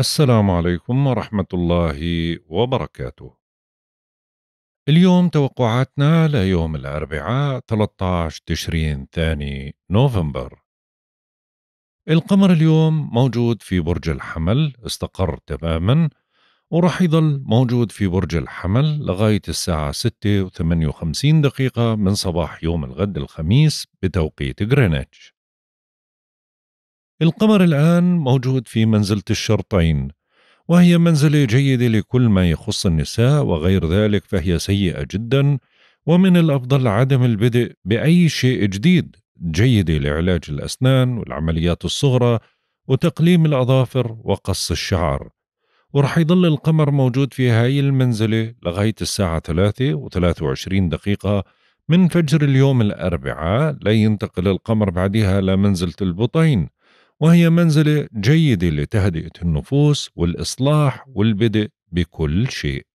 السلام عليكم ورحمة الله وبركاته. اليوم توقعاتنا ليوم الأربعاء 13 تشرين ثاني نوفمبر. القمر اليوم موجود في برج الحمل استقر تماما ورح يضل موجود في برج الحمل لغاية الساعة 6 و58 دقيقة من صباح يوم الغد الخميس بتوقيت غرينتش. القمر الآن موجود في منزلة الشرطين وهي منزلة جيدة لكل ما يخص النساء وغير ذلك فهي سيئة جدا ومن الأفضل عدم البدء بأي شيء جديد جيدة لعلاج الأسنان والعمليات الصغرى وتقليم الأظافر وقص الشعر ورح يضل القمر موجود في هاي المنزلة لغاية الساعة 3 و 23 دقيقة من فجر اليوم الأربعاء لينتقل القمر بعدها لمنزلة البطين وهي منزلة جيدة لتهدئة النفوس والإصلاح والبدء بكل شيء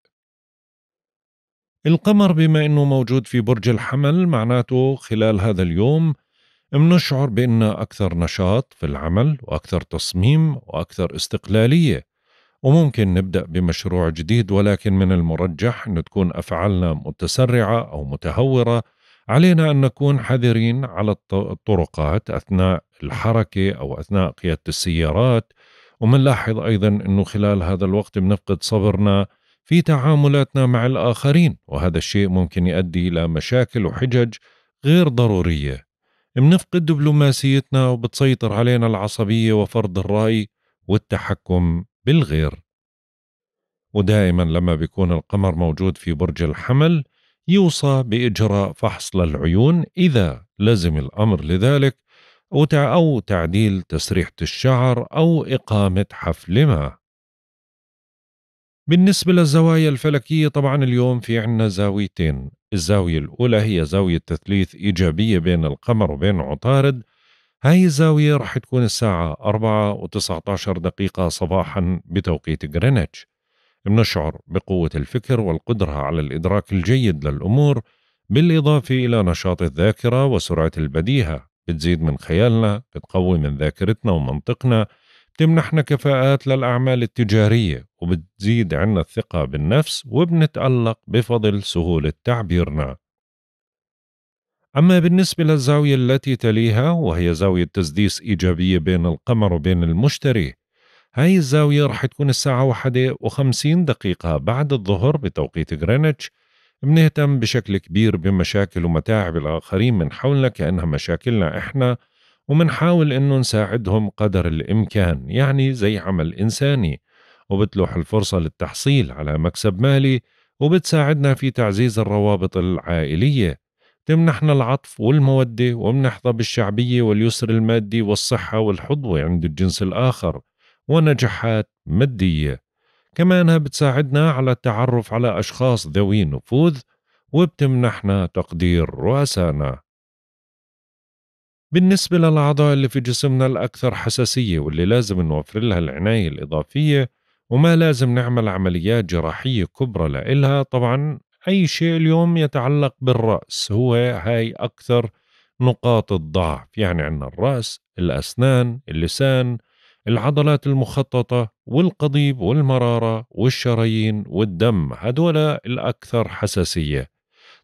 القمر بما أنه موجود في برج الحمل معناته خلال هذا اليوم منشعر بأن أكثر نشاط في العمل وأكثر تصميم وأكثر استقلالية وممكن نبدأ بمشروع جديد ولكن من المرجح أن تكون أفعالنا متسرعة أو متهورة علينا أن نكون حذرين على الطرقات أثناء الحركة أو أثناء قيادة السيارات ومنلاحظ أيضا أنه خلال هذا الوقت بنفقد صبرنا في تعاملاتنا مع الآخرين وهذا الشيء ممكن يؤدي إلى مشاكل وحجج غير ضرورية بنفقد دبلوماسيتنا وبتسيطر علينا العصبية وفرض الرأي والتحكم بالغير ودائما لما بيكون القمر موجود في برج الحمل يوصى بإجراء فحص للعيون إذا لزم الأمر لذلك أو تعديل تسريحة الشعر أو إقامة حفل ما بالنسبة للزوايا الفلكية طبعا اليوم في عنا زاويتين الزاوية الأولى هي زاوية تثليث إيجابية بين القمر وبين عطارد هاي الزاوية رح تكون الساعة 4 و19 دقيقة صباحا بتوقيت غرينتش بنشعر بقوة الفكر والقدرة على الإدراك الجيد للأمور بالإضافة إلى نشاط الذاكرة وسرعة البديهة بتزيد من خيالنا بتقوي من ذاكرتنا ومنطقنا بتمنحنا كفاءات للأعمال التجارية وبتزيد عنا الثقة بالنفس وبنتألق بفضل سهولة تعبيرنا أما بالنسبة للزاوية التي تليها وهي زاوية تسديس إيجابية بين القمر وبين المشتري هاي الزاوية رح تكون الساعة واحدة وخمسين دقيقة بعد الظهر بتوقيت غرينتش بنهتم بشكل كبير بمشاكل ومتاعب الآخرين من حولنا كأنها مشاكلنا إحنا ومنحاول إنه نساعدهم قدر الإمكان يعني زي عمل إنساني وبتلوح الفرصة للتحصيل على مكسب مالي وبتساعدنا في تعزيز الروابط العائلية تمنحنا العطف والمودة ومنحظى بالشعبية واليسر المادي والصحة والحظوة عند الجنس الآخر ونجاحات مادية كمانها بتساعدنا على التعرف على أشخاص ذوي نفوذ وبتمنحنا تقدير رؤسانا بالنسبة للأعضاء اللي في جسمنا الأكثر حساسية واللي لازم نوفر لها العناية الإضافية وما لازم نعمل عمليات جراحية كبرى لإلها طبعا أي شيء اليوم يتعلق بالرأس هو هاي أكثر نقاط الضعف يعني عندنا الرأس الأسنان اللسان العضلات المخططة والقضيب والمرارة والشرايين والدم هدول الأكثر حساسية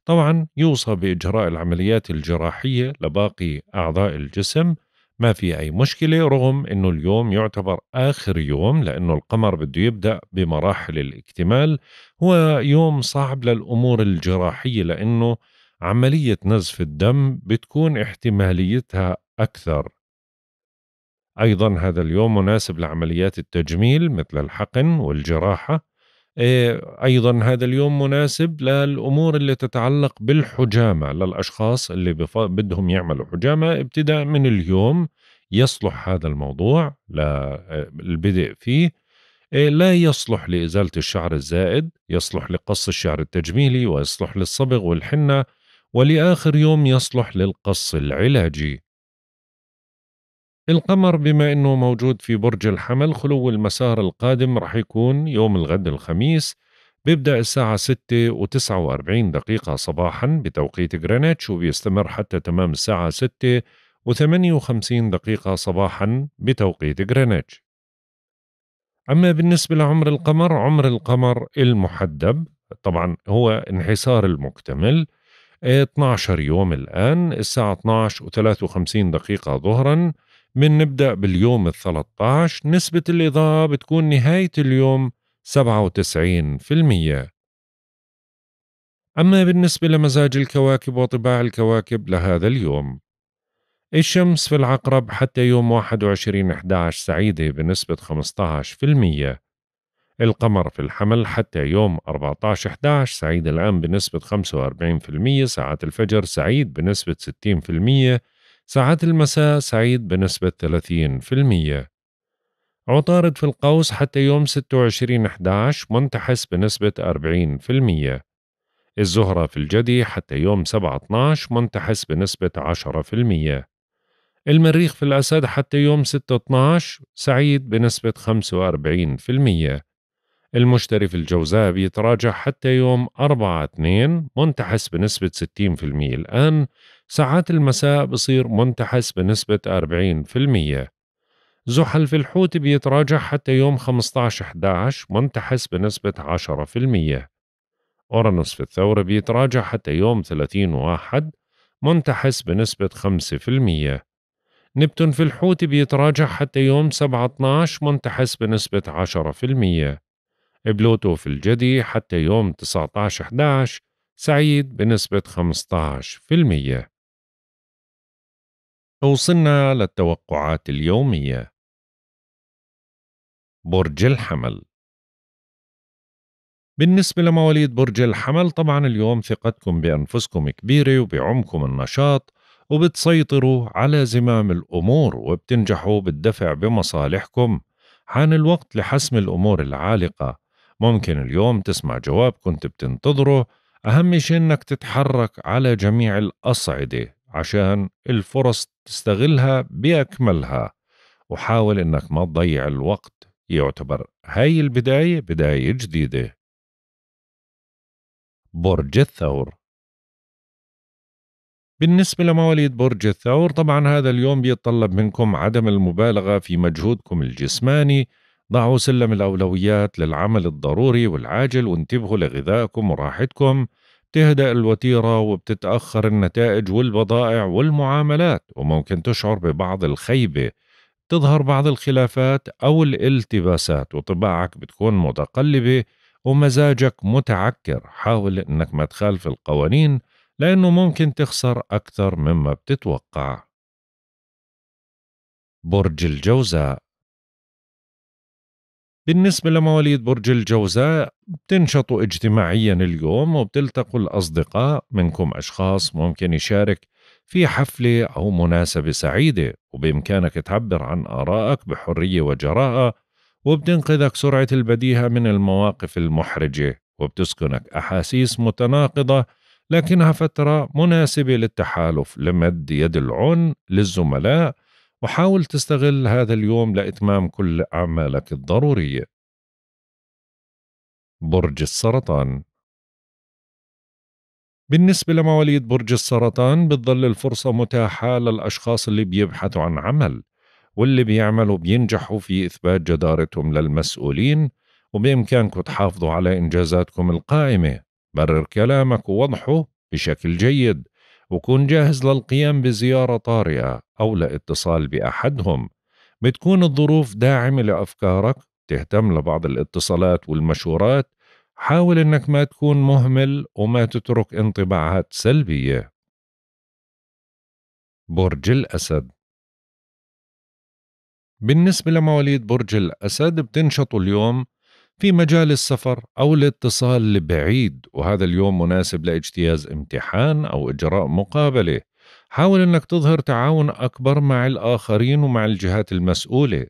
طبعا يوصى بإجراء العمليات الجراحية لباقي أعضاء الجسم ما في أي مشكلة رغم أنه اليوم يعتبر آخر يوم لأنه القمر بده يبدأ بمراحل الاكتمال هو يوم صعب للأمور الجراحية لأنه عملية نزف الدم بتكون احتماليتها أكثر أيضا هذا اليوم مناسب لعمليات التجميل مثل الحقن والجراحة إيه، أيضا هذا اليوم مناسب للأمور اللي تتعلق بالحجامة للأشخاص اللي بدهم يعملوا حجامة ابتداء من اليوم يصلح هذا الموضوع للبدء آه، فيه إيه، لا يصلح لإزالة الشعر الزائد يصلح لقص الشعر التجميلي ويصلح للصبغ والحنة ولآخر يوم يصلح للقص العلاجي القمر بما أنه موجود في برج الحمل خلو المسار القادم رح يكون يوم الغد الخميس بيبدأ الساعة 6 و 49 دقيقة صباحا بتوقيت غرينتش وبيستمر حتى تمام الساعة 6 و 58 دقيقة صباحا بتوقيت غرينتش. أما بالنسبة لعمر القمر عمر القمر المحدب طبعا هو انحسار المكتمل 12 يوم الآن الساعة 12 و 53 دقيقة ظهرا من نبدأ باليوم ال 13 نسبة الإضاءة بتكون نهاية اليوم 97% أما بالنسبة لمزاج الكواكب وطباع الكواكب لهذا اليوم الشمس في العقرب حتى يوم 21 11 سعيدة بنسبة 15% القمر في الحمل حتى يوم 14 11 سعيد الآن بنسبة 45% ساعات الفجر سعيد بنسبة 60% ساعات المساء سعيد بنسبة 30% عطارد في القوس حتى يوم 26/11 منتحس بنسبة 40% الزهرة في الجدي حتى يوم 7/12 منتحس بنسبة 10% المريخ في الأسد حتى يوم 6/12 سعيد بنسبة 45% المشتري في الجوزاء بيتراجع حتى يوم 4 2 منتحس بنسبة 60% الآن ساعات المساء بصير منتحس بنسبة 40% زحل في الحوت بيتراجع حتى يوم 15/11 منتحس بنسبة 10% أورانوس في الثورة بيتراجع حتى يوم 30 واحد منتحس بنسبة 5% نبتون في الحوت بيتراجع حتى يوم 7 12 منتحس بنسبة 10% بلوتو في الجدي حتى يوم 19 11 سعيد بنسبة 15% وصلنا للتوقعات اليومية برج الحمل بالنسبة لمواليد برج الحمل طبعا اليوم ثقتكم بأنفسكم كبيرة وبعمكم النشاط وبتسيطروا على زمام الأمور وبتنجحوا بالدفع بمصالحكم حان الوقت لحسم الأمور العالقة ممكن اليوم تسمع جواب كنت بتنتظره أهم شيء إنك تتحرك على جميع الأصعدة عشان الفرص تستغلها بأكملها وحاول إنك ما تضيع الوقت يعتبر هاي البداية بداية جديدة برج الثور بالنسبة لمواليد برج الثور طبعا هذا اليوم بيتطلب منكم عدم المبالغة في مجهودكم الجسماني ضعوا سلم الأولويات للعمل الضروري والعاجل وانتبهوا لغذائكم وراحتكم بتهدأ الوتيرة وبتتأخر النتائج والبضائع والمعاملات وممكن تشعر ببعض الخيبة تظهر بعض الخلافات أو الالتباسات وطباعك بتكون متقلبة ومزاجك متعكر حاول أنك ما تخالف القوانين لأنه ممكن تخسر أكثر مما بتتوقع برج الجوزاء بالنسبة لمواليد برج الجوزاء بتنشطوا اجتماعيا اليوم وبتلتقوا الأصدقاء منكم أشخاص ممكن يشارك في حفلة أو مناسبة سعيدة وبإمكانك تعبر عن آرائك بحرية وجراءة وبتنقذك سرعة البديهة من المواقف المحرجة وبتسكنك أحاسيس متناقضة لكنها فترة مناسبة للتحالف لمد يد العون للزملاء وحاول تستغل هذا اليوم لإتمام كل أعمالك الضرورية برج السرطان بالنسبة لمواليد برج السرطان بتظل الفرصة متاحة للأشخاص اللي بيبحثوا عن عمل واللي بيعملوا بينجحوا في إثبات جدارتهم للمسؤولين وبإمكانكم تحافظوا على إنجازاتكم القائمة برر كلامك ووضحه بشكل جيد وكون جاهز للقيام بزيارة طارئة أو لاتصال بأحدهم بتكون الظروف داعمة لأفكارك تهتم لبعض الاتصالات والمشورات حاول انك ما تكون مهمل وما تترك انطباعات سلبيه برج الاسد بالنسبة لمواليد برج الأسد بتنشطوا اليوم في مجال السفر أو الاتصال لبعيد وهذا اليوم مناسب لاجتياز امتحان أو إجراء مقابلة حاول أنك تظهر تعاون أكبر مع الآخرين ومع الجهات المسؤولة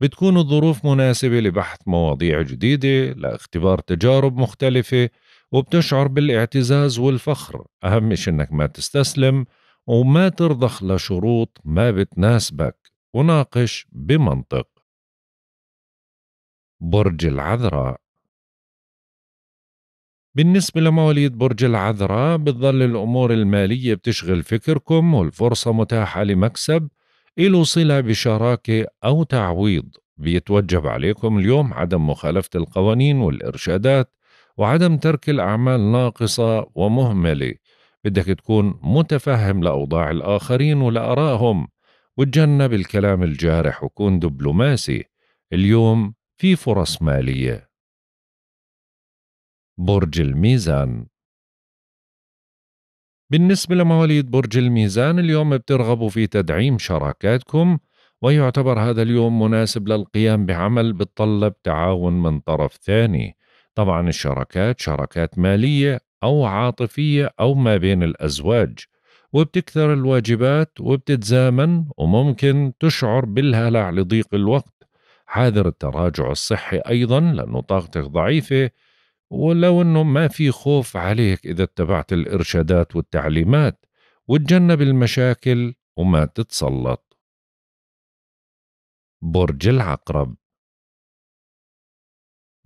بتكون الظروف مناسبة لبحث مواضيع جديدة لاختبار تجارب مختلفة وبتشعر بالاعتزاز والفخر أهم شيء إنك ما تستسلم وما ترضخ لشروط ما بتناسبك وناقش بمنطق برج العذراء بالنسبة لمواليد برج العذراء بتظل الأمور المالية بتشغل فكركم والفرصة متاحة لمكسب إلو صلة بشراكة أو تعويض بيتوجب عليكم اليوم عدم مخالفة القوانين والإرشادات وعدم ترك الأعمال ناقصة ومهملة بدك تكون متفهم لأوضاع الآخرين ولآرائهم وتجنب الكلام الجارح وكون دبلوماسي اليوم في فرص مالية برج الميزان بالنسبة لمواليد برج الميزان اليوم بترغبوا في تدعيم شراكاتكم ويعتبر هذا اليوم مناسب للقيام بعمل بتطلب تعاون من طرف ثاني طبعا الشراكات شراكات مالية أو عاطفية أو ما بين الأزواج وبتكثر الواجبات وبتتزامن وممكن تشعر بالهلع لضيق الوقت حاذر التراجع الصحي أيضا لأنه طاقتك ضعيفة ولو انه ما في خوف عليك اذا اتبعت الارشادات والتعليمات وتجنب المشاكل وما تتسلط برج العقرب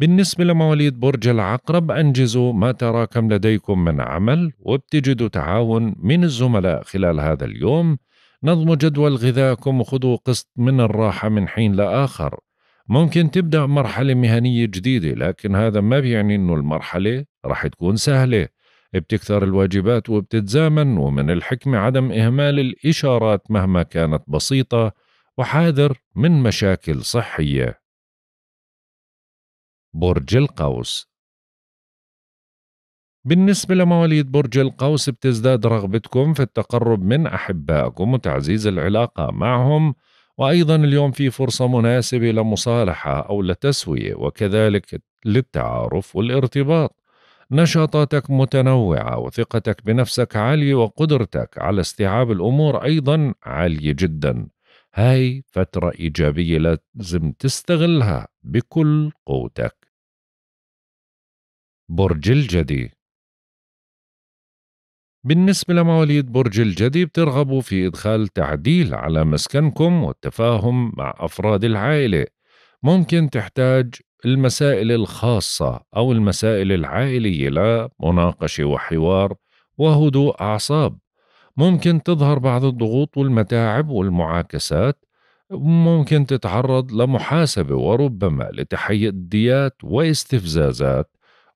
بالنسبة لمواليد برج العقرب أنجزوا ما تراكم لديكم من عمل وبتجدوا تعاون من الزملاء خلال هذا اليوم نظموا جدول غذاكم وخذوا قسط من الراحة من حين لآخر ممكن تبدأ مرحلة مهنية جديدة لكن هذا ما بيعني أنه المرحلة راح تكون سهلة بتكثر الواجبات وبتتزامن ومن الحكمة عدم إهمال الإشارات مهما كانت بسيطة وحاذر من مشاكل صحية برج القوس بالنسبة لمواليد برج القوس بتزداد رغبتكم في التقرب من أحبائكم وتعزيز العلاقة معهم وأيضا اليوم في فرصة مناسبة لمصالحة أو لتسوية وكذلك للتعارف والارتباط نشاطاتك متنوعة وثقتك بنفسك عالية وقدرتك على استيعاب الأمور أيضا عالية جدا هاي فترة إيجابية لازم تستغلها بكل قوتك برج الجدي بالنسبة لمواليد برج الجدي بترغبوا في إدخال تعديل على مسكنكم والتفاهم مع أفراد العائلة ممكن تحتاج المسائل الخاصة أو المسائل العائلية لمناقشة وحوار وهدوء أعصاب ممكن تظهر بعض الضغوط والمتاعب والمعاكسات ممكن تتعرض لمحاسبة وربما لتحيديات واستفزازات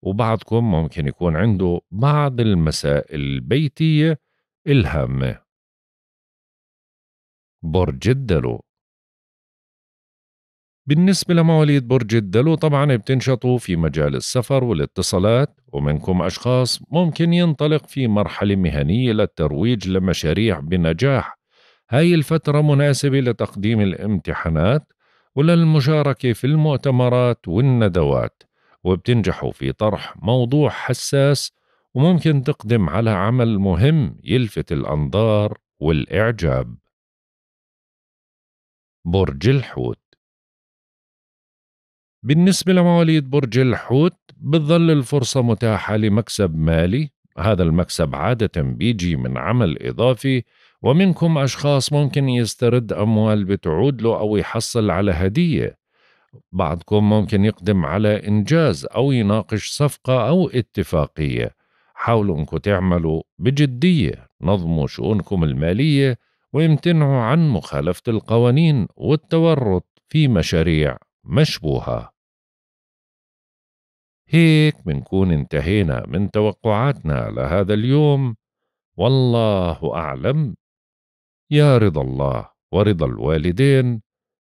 وبعضكم ممكن يكون عنده بعض المسائل البيتية الهامة برج الدلو بالنسبة لمواليد برج الدلو طبعا بتنشطوا في مجال السفر والاتصالات ومنكم أشخاص ممكن ينطلق في مرحلة مهنية للترويج لمشاريع بنجاح هاي الفترة مناسبة لتقديم الامتحانات وللمشاركة في المؤتمرات والندوات وبتنجحوا في طرح موضوع حساس وممكن تقدم على عمل مهم يلفت الأنظار والإعجاب برج الحوت بالنسبة لمواليد برج الحوت بتظل الفرصة متاحة لمكسب مالي هذا المكسب عادة بيجي من عمل إضافي ومنكم أشخاص ممكن يسترد أموال بتعود له أو يحصل على هدية بعضكم ممكن يقدم على إنجاز أو يناقش صفقة أو اتفاقية حاولوا أنكم تعملوا بجدية نظموا شؤونكم المالية وامتنعوا عن مخالفة القوانين والتورط في مشاريع مشبوهة هيك بنكون انتهينا من توقعاتنا لهذا اليوم والله أعلم يا رضا الله ورضا الوالدين